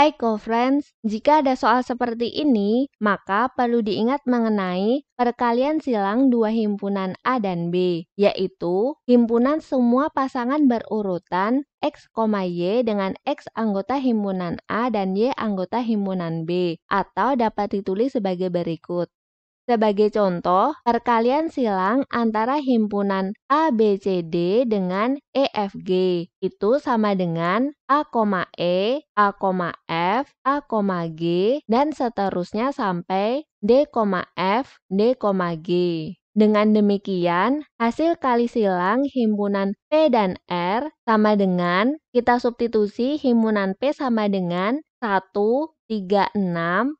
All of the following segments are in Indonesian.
Hai co-friends, jika ada soal seperti ini, maka perlu diingat mengenai perkalian silang dua himpunan A dan B, yaitu himpunan semua pasangan berurutan X, Y dengan X anggota himpunan A dan Y anggota himpunan B, atau dapat ditulis sebagai berikut. Sebagai contoh, perkalian silang antara himpunan ABCD dengan EFG itu sama dengan A, E, A, F, A, G, dan seterusnya sampai D, F, D, G. Dengan demikian, hasil kali silang himpunan P dan R sama dengan kita substitusi himpunan P sama dengan 1, 3, 6,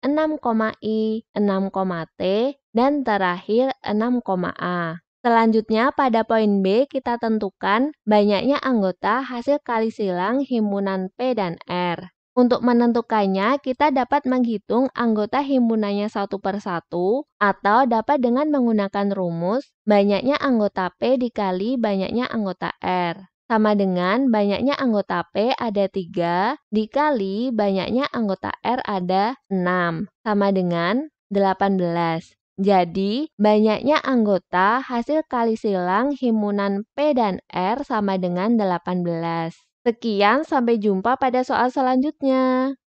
6,i, 6,t, dan terakhir 6,a. Selanjutnya pada poin B kita tentukan banyaknya anggota hasil kali silang himpunan P dan R. Untuk menentukannya, kita dapat menghitung anggota himpunannya satu per satu atau dapat dengan menggunakan rumus banyaknya anggota P dikali banyaknya anggota R sama dengan banyaknya anggota P ada 3 dikali banyaknya anggota R ada 6 sama dengan 18. Jadi, banyaknya anggota hasil kali silang himunan P dan R sama dengan 18. Sekian, sampai jumpa pada soal selanjutnya.